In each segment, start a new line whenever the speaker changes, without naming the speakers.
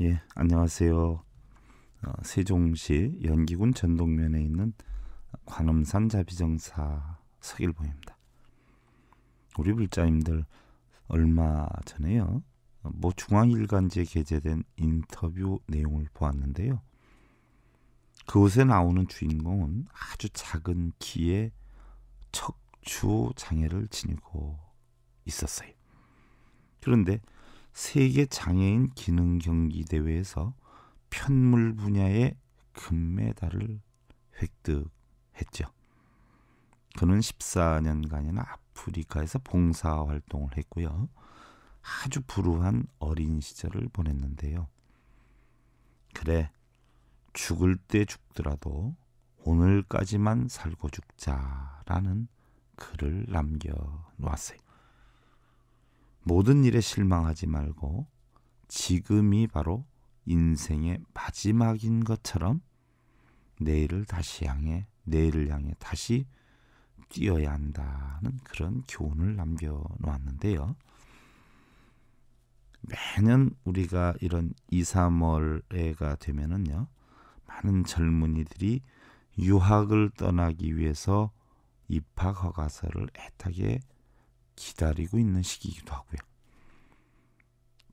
예, 안녕하세요. 어, 세종시 연기군 전동면에 있는 관음산 자비정사 서길보입니다 우리 불자님들 얼마 전에요. 뭐 중앙일간지에 게재된 인터뷰 내용을 보았는데요. 그곳에 나오는 주인공은 아주 작은 키에 척추 장애를 지니고 있었어요. 그런데 세계 장애인 기능 경기 대회에서 편물 분야의 금메달을 획득했죠. 그는 14년간이나 아프리카에서 봉사 활동을 했고요. 아주 불우한 어린 시절을 보냈는데요. 그래, 죽을 때 죽더라도 오늘까지만 살고 죽자라는 글을 남겨 놓았어요. 모든 일에 실망하지 말고 지금이 바로 인생의 마지막인 것처럼 내일을 다시 향해 내일을 향해 다시 뛰어야 한다는 그런 교훈을 남겨 놓았는데요. 매년 우리가 이런 2, 3월에가 되면은요. 많은 젊은이들이 유학을 떠나기 위해서 입학 허가서를 애타게 기다리고 있는 시기이기도 하고요.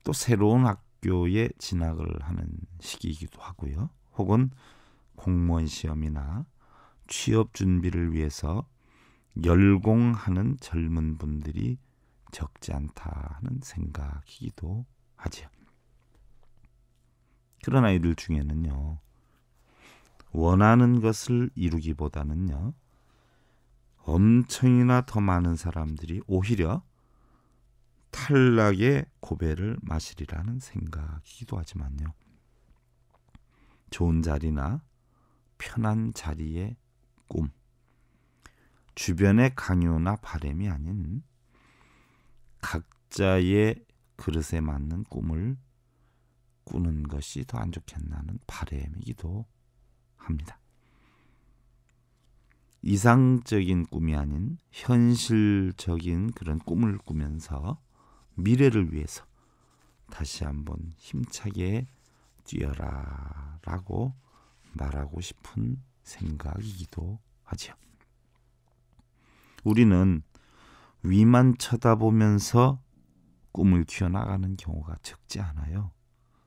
또 새로운 학교에 진학을 하는 시기이기도 하고요. 혹은 공무원 시험이나 취업 준비를 위해서 열공하는 젊은 분들이 적지 않다는 하 생각이기도 하죠 그런 아이들 중에는요. 원하는 것을 이루기보다는요. 엄청이나 더 많은 사람들이 오히려 탈락의 고배를 마시리라는 생각이기도 하지만요. 좋은 자리나 편한 자리의 꿈, 주변의 강요나 바램이 아닌 각자의 그릇에 맞는 꿈을 꾸는 것이 더 안 좋겠나는 바램이기도 합니다. 이상적인 꿈이 아닌 현실적인 그런 꿈을 꾸면서 미래를 위해서 다시 한번 힘차게 뛰어라 라고 말하고 싶은 생각이기도 하죠 우리는 위만 쳐다보면서 꿈을 키워나가는 경우가 적지 않아요.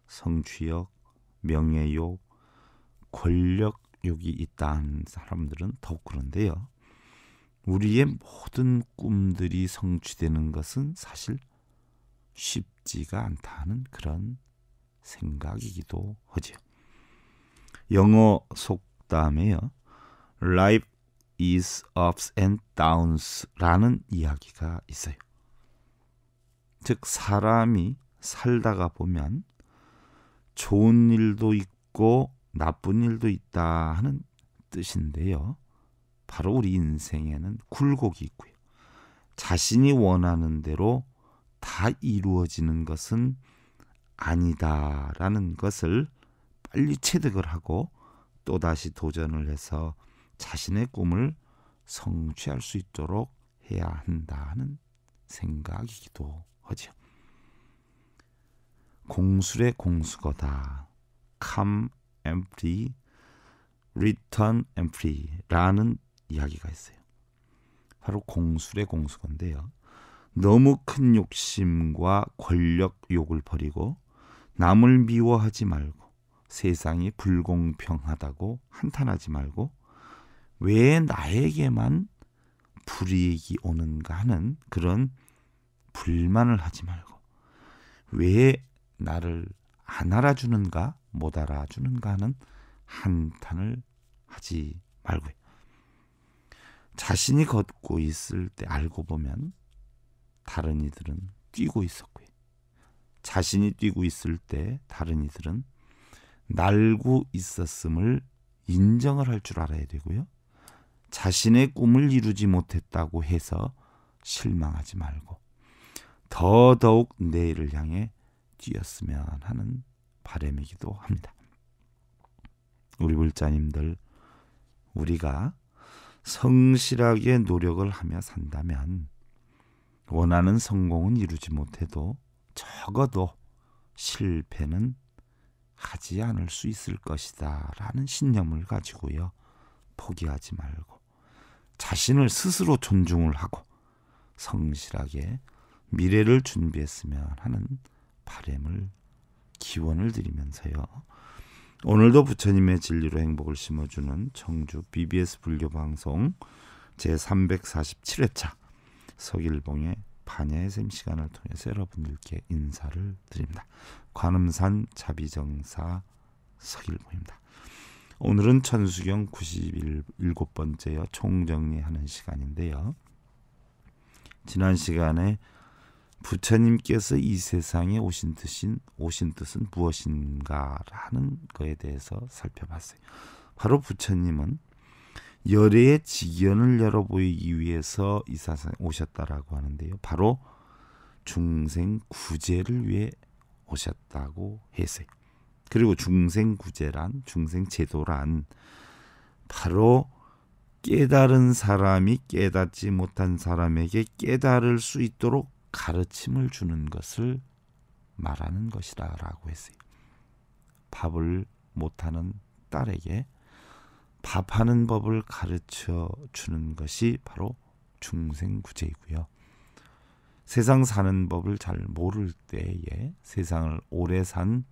성취욕, 명예욕, 권력 욕이 있다 는 사람들은 더욱 그런데요. 우리의 모든 꿈들이 성취되는 것은 사실 쉽지가 않다는 그런 생각이기도 하죠. 영어 속담에요. Life is ups and downs라는 이야기가 있어요. 즉 사람이 살다가 보면 좋은 일도 있고 나쁜 일도 있다 하는 뜻인데요. 바로 우리 인생에는 굴곡이 있고요. 자신이 원하는 대로 다 이루어지는 것은 아니다라는 것을 빨리 체득을 하고 또다시 도전을 해서 자신의 꿈을 성취할 수 있도록 해야 한다는 생각이기도 하죠. 공술의 공수거다. 캄 empty, return empty라는 이야기가 있어요. 바로 공술의 공수건데요. 너무 큰 욕심과 권력 욕을 버리고 남을 미워하지 말고 세상이 불공평하다고 한탄하지 말고 왜 나에게만 불이익이 오는가 하는 그런 불만을 하지 말고 왜 나를 안 알아주는가 못 알아주는가 하는 한탄을 하지 말고요. 자신이 걷고 있을 때 알고 보면 다른 이들은 뛰고 있었고요. 자신이 뛰고 있을 때 다른 이들은 날고 있었음을 인정을 할 줄 알아야 되고요. 자신의 꿈을 이루지 못했다고 해서 실망하지 말고 더더욱 내일을 향해 뛰었으면 하는 바램이기도 합니다. 우리 불자님들 우리가 성실하게 노력을 하며 산다면 원하는 성공은 이루지 못해도 적어도 실패는 하지 않을 수 있을 것이다 라는 신념을 가지고요. 포기하지 말고 자신을 스스로 존중을 하고 성실하게 미래를 준비했으면 하는 바램을 기원을 드리면서요. 오늘도 부처님의 진리로 행복을 심어주는 청주 BBS 불교 방송 제 347회차 서길봉의 반야의 샘 시간을 통해서 여러분들께 인사를 드립니다. 관음산 자비정사 서길봉입니다. 오늘은 천수경 97번째요 총정리하는 시간인데요. 지난 시간에 부처님께서 이 세상에 오신 뜻인 오신 뜻은 무엇인가라는 것에 대해서 살펴봤어요. 바로 부처님은 열애의 지견을 열어 보이기 위해서 이 세상에 오셨다라고 하는데요. 바로 중생 구제를 위해 오셨다고 했어요. 그리고 중생 구제란 중생 제도란 바로 깨달은 사람이 깨닫지 못한 사람에게 깨달을 수 있도록 가르침을 주는 것을 말하는 것이다라고 했어요. 밥을 못하는 딸에게 밥하는 법을 가르쳐 주는 것이 바로 중생구제이고요. 세상 사는 법을 잘 모를 때에 세상을 오래 산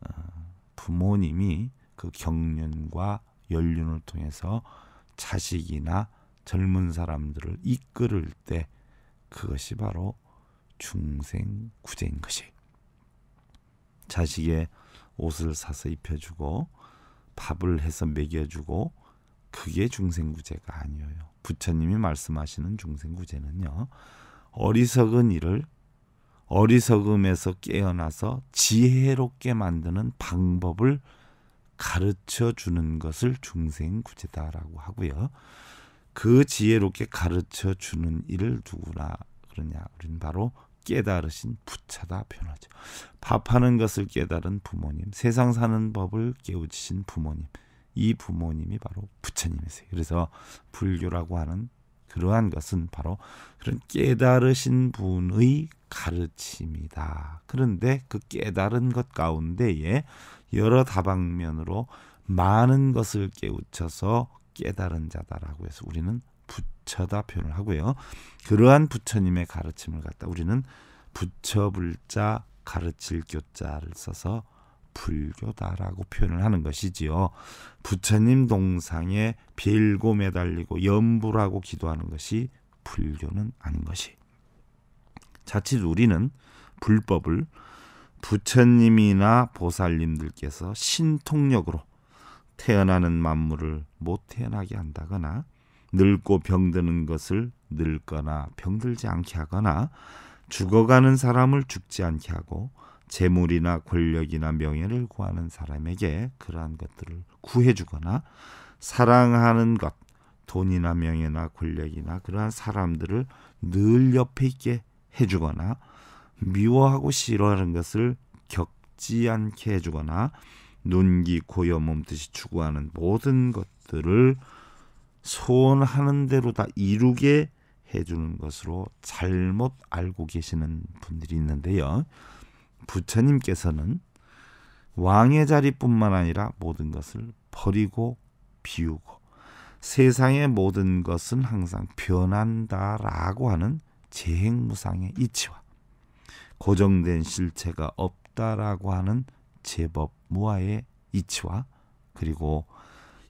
어, 부모님이 그 경륜과 연륜을 통해서 자식이나 젊은 사람들을 이끌을 때 그것이 바로 중생 구제인 것이 자식의 옷을 사서 입혀주고 밥을 해서 먹여주고 그게 중생구제가 아니에요. 부처님이 말씀하시는 중생구제는요. 어리석은 일을 어리석음에서 깨어나서 지혜롭게 만드는 방법을 가르쳐 주는 것을 중생구제다라고 하고요. 그 지혜롭게 가르쳐 주는 일을 누구나 그러냐? 우리는 바로 깨달으신 부처다 표현하죠. 밥하는 것을 깨달은 부모님, 세상 사는 법을 깨우치신 부모님, 이 부모님이 바로 부처님이세요. 그래서 불교라고 하는 그러한 것은 바로 그런 깨달으신 분의 가르침이다. 그런데 그 깨달은 것 가운데에 여러 다방면으로 많은 것을 깨우쳐서 깨달은 자다라고 해서 우리는 부처다 표현을 하고요. 그러한 부처님의 가르침을 갖다 우리는 부처불자 가르칠 교자를 써서 불교다라고 표현을 하는 것이지요. 부처님 동상에 빌고 매달리고 염불하고 기도하는 것이 불교는 아닌 것이. 자칫 우리는 불법을 부처님이나 보살님들께서 신통력으로 태어나는 만물을 못 태어나게 한다거나 늙고 병드는 것을 늙거나 병들지 않게 하거나 죽어가는 사람을 죽지 않게 하고 재물이나 권력이나 명예를 구하는 사람에게 그러한 것들을 구해주거나 사랑하는 것, 돈이나 명예나 권력이나 그러한 사람들을 늘 옆에 있게 해주거나 미워하고 싫어하는 것을 겪지 않게 해주거나 눈기 고여 몸뜻이 추구하는 모든 것들을 소원하는 대로 다 이루게 해주는 것으로 잘못 알고 계시는 분들이 있는데요. 부처님께서는 왕의 자리뿐만 아니라 모든 것을 버리고 비우고 세상의 모든 것은 항상 변한다라고 하는 재행무상의 이치와 고정된 실체가 없다라고 하는 제법 무아의 이치와 그리고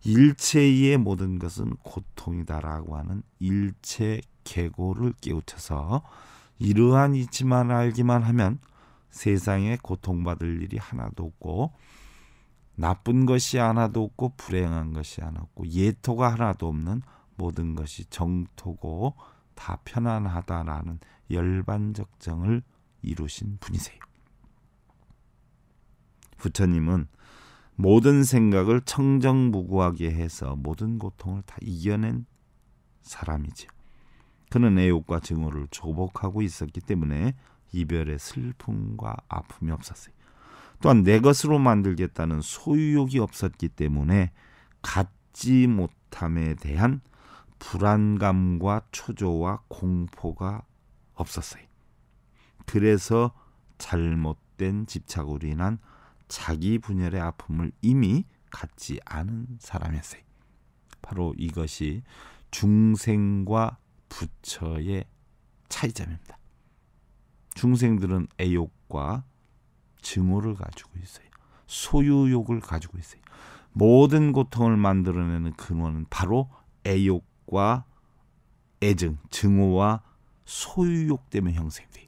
일체의 모든 것은 고통이다라고 하는 일체 계고를 깨우쳐서 이러한 이치만 알기만 하면 세상에 고통받을 일이 하나도 없고 나쁜 것이 하나도 없고 불행한 것이 하나 없고 예토가 하나도 없는 모든 것이 정토고 다 편안하다라는 열반적정을 이루신 분이세요. 부처님은 모든 생각을 청정무구하게 해서 모든 고통을 다 이겨낸 사람이죠 그는 애욕과 증오를 조복하고 있었기 때문에 이별의 슬픔과 아픔이 없었어요. 또한 내 것으로 만들겠다는 소유욕이 없었기 때문에 갖지 못함에 대한 불안감과 초조와 공포가 없었어요. 그래서 잘못된 집착으로 인한 자기 분열의 아픔을 이미 갖지 않은 사람이었어요. 바로 이것이 중생과 부처의 차이점입니다. 중생들은 애욕과 증오를 가지고 있어요. 소유욕을 가지고 있어요. 모든 고통을 만들어내는 근원은 바로 애욕과 애증, 증오와 소유욕 때문에 형성돼요.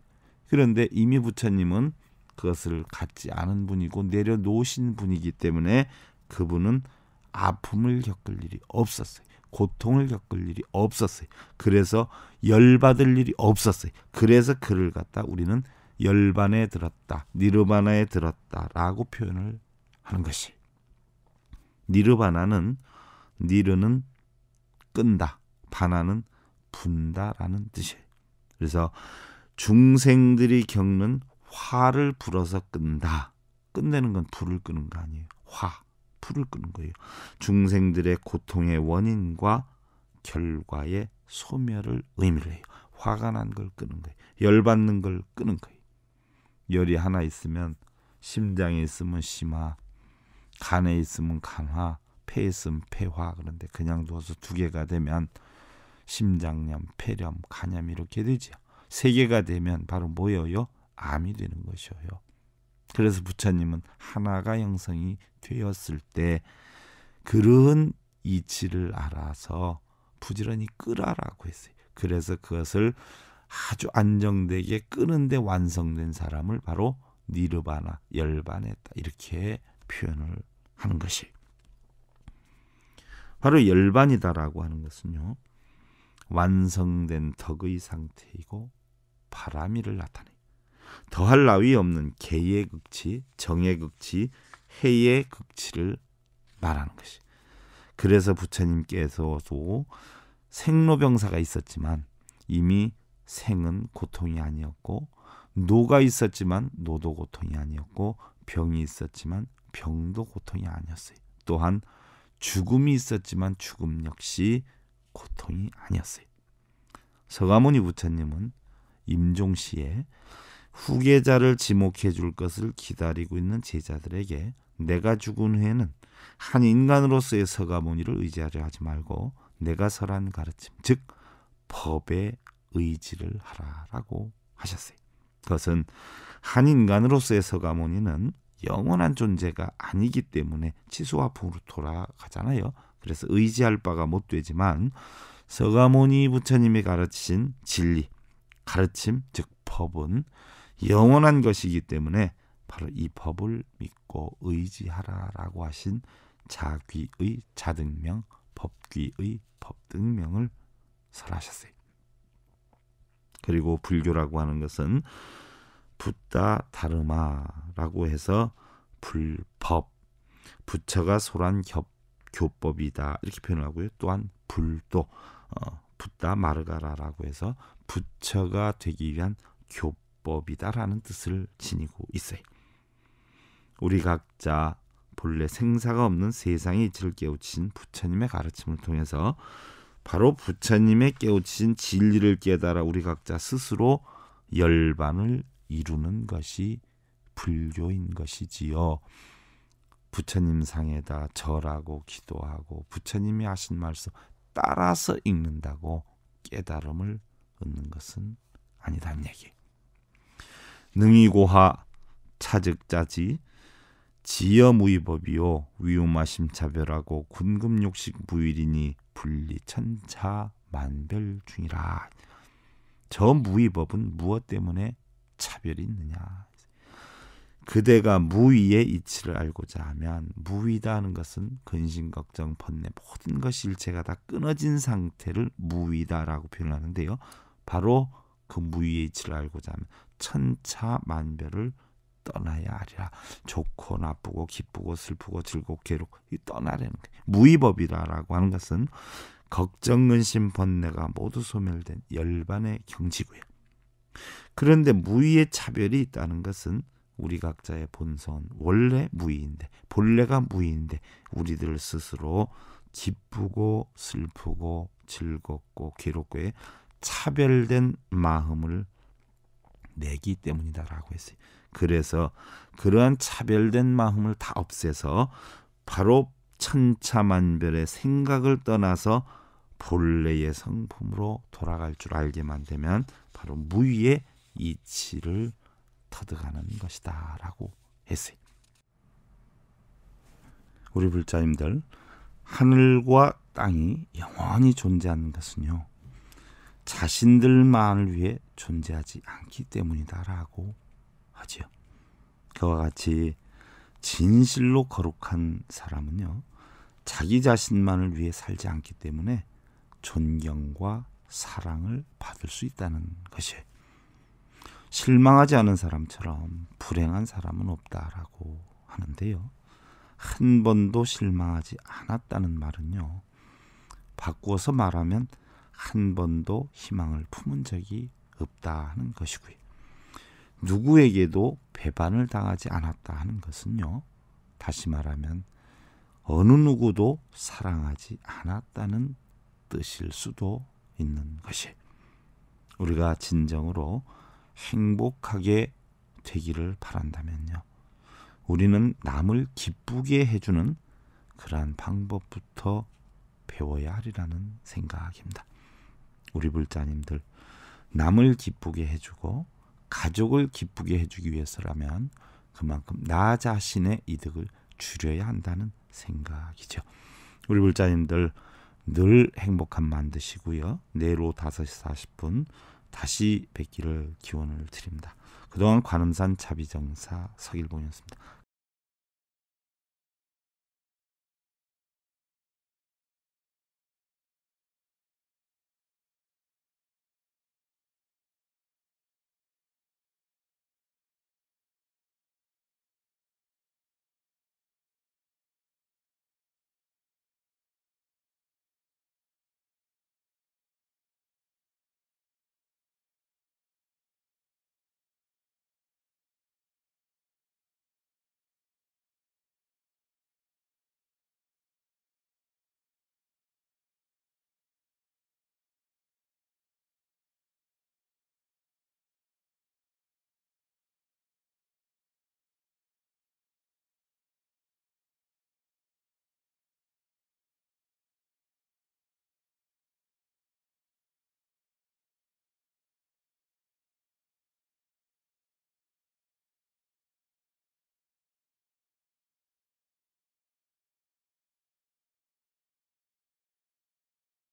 그런데 이미 부처님은 그것을 갖지 않은 분이고 내려놓으신 분이기 때문에 그분은 아픔을 겪을 일이 없었어요. 고통을 겪을 일이 없었어요. 그래서 열받을 일이 없었어요. 그래서 그를 갖다 우리는 열반에 들었다, 니르바나에 들었다라고 표현을 하는 것이. 니르바나는 니르는 끈다, 바나는 분다라는 뜻이에요. 그래서 중생들이 겪는 화를 불어서 끈다. 끝내는 건 불을 끄는 거 아니에요. 화, 불을 끄는 거예요. 중생들의 고통의 원인과 결과의 소멸을 의미를 해요. 화가 난 걸 끄는 거예요. 열받는 걸 끄는 거예요. 열이 하나 있으면 심장에 있으면 심화, 간에 있으면 간화, 폐에 있으면 폐화 그런데 그냥 두어서 두 개가 되면 심장염, 폐렴, 간염 이렇게 되지세 개가 되면 바로 뭐예요? 암이 되는 것이어요. 그래서 부처님은 하나가 형성이 되었을 때 그런 이치를 알아서 부지런히 끄라라고 했어요. 그래서 그것을 아주 안정되게 끄는데 완성된 사람을 바로 니르바나 열반했다 이렇게 표현을 하는 것이 바로 열반이다라고 하는 것은요 완성된 덕의 상태이고 바람이를 나타내. 더할 나위 없는 개의 극치, 정의 극치, 해의 극치를 말하는 것이. 그래서 부처님께서도 생로병사가 있었지만 이미 생은 고통이 아니었고 노가 있었지만 노도 고통이 아니었고 병이 있었지만 병도 고통이 아니었어요. 또한 죽음이 있었지만 죽음 역시 고통이 아니었어요. 서가모니 부처님은 임종시에 후계자를 지목해 줄 것을 기다리고 있는 제자들에게 내가 죽은 후에는 한 인간으로서의 서가모니를 의지하려 하지 말고 내가 설한 가르침 즉 법에 의지를 하라라고 하셨어요. 그것은 한 인간으로서의 서가모니는 영원한 존재가 아니기 때문에 치수화풍으로 돌아가잖아요. 그래서 의지할 바가 못 되지만 서가모니 부처님이 가르치신 진리, 가르침 즉 법은 영원한 것이기 때문에 바로 이 법을 믿고 의지하라라고 하신 자귀의 자등명, 법귀의 법등명을 설하셨어요. 그리고 불교라고 하는 것은 붓다 다르마라고 해서 불법 부처가 소란 겹 교법이다 이렇게 표현하고요. 또한 불도 어, 붓다 마르가라라고 해서 부처가 되기 위한 교법 법이다라는 뜻을 지니고 있어요. 우리 각자 본래 생사가 없는 세상의 이치를 깨우친 부처님의 가르침을 통해서 바로 부처님의 깨우친 진리를 깨달아 우리 각자 스스로 열반을 이루는 것이 불교인 것이지요. 부처님 상에다 절하고 기도하고 부처님이 하신 말씀 따라서 읽는다고 깨달음을 얻는 것은 아니다는 얘기. 능이고하차즉자지 지여무위법이요 위우마심차별하고 군금욕식 무일이니 분리천차만별 중이라 저 무위법은 무엇 때문에 차별이 있느냐 그대가 무위의 이치를 알고자 하면 무위다 하는 것은 근심 걱정 번뇌 모든 것이 일체가 다 끊어진 상태를 무위다라고 표현하는데요 바로 그 무위의 이치를 알고자 하면 천차만별을 떠나야 하리라. 좋고 나쁘고 기쁘고 슬프고 즐겁고 괴롭고 떠나려는 거예요. 무위법이다라고 하는 것은 걱정, 근심, 번뇌가 모두 소멸된 열반의 경지고요. 그런데 무위의 차별이 있다는 것은 우리 각자의 본성 원래 무위인데 본래가 무위인데 우리들 스스로 기쁘고 슬프고 즐겁고 괴롭고에 차별된 마음을 내기 때문이다라고 했어요. 그래서 그러한 차별된 마음을 다 없애서 바로 천차만별의 생각을 떠나서 본래의 성품으로 돌아갈 줄 알게만 되면 바로 무위의 이치를 터득하는 것이다라고 했어요. 우리 불자님들 하늘과 땅이 영원히 존재하는 것은요 자신들만을 위해 존재하지 않기 때문이다라고 하지요. 그와 같이 진실로 거룩한 사람은요. 자기 자신만을 위해 살지 않기 때문에 존경과 사랑을 받을 수 있다는 것이 실망하지 않은 사람처럼 불행한 사람은 없다라고 하는데요. 한 번도 실망하지 않았다는 말은요. 바꾸어서 말하면 한 번도 희망을 품은 적이 없다 하는 것이고요. 누구에게도 배반을 당하지 않았다 하는 것은요. 다시 말하면 어느 누구도 사랑하지 않았다는 뜻일 수도 있는 것이 우리가 진정으로 행복하게 되기를 바란다면요. 우리는 남을 기쁘게 해주는 그러한 방법부터 배워야 하리라는 생각입니다. 우리 불자님들 남을 기쁘게 해주고 가족을 기쁘게 해주기 위해서라면 그만큼 나 자신의 이득을 줄여야 한다는 생각이죠. 우리 불자님들 늘 행복한 만드시고요. 내로 5시 40분 다시 뵙기를 기원을 드립니다. 그동안 관음산 자비정사 서길봉이었습니다.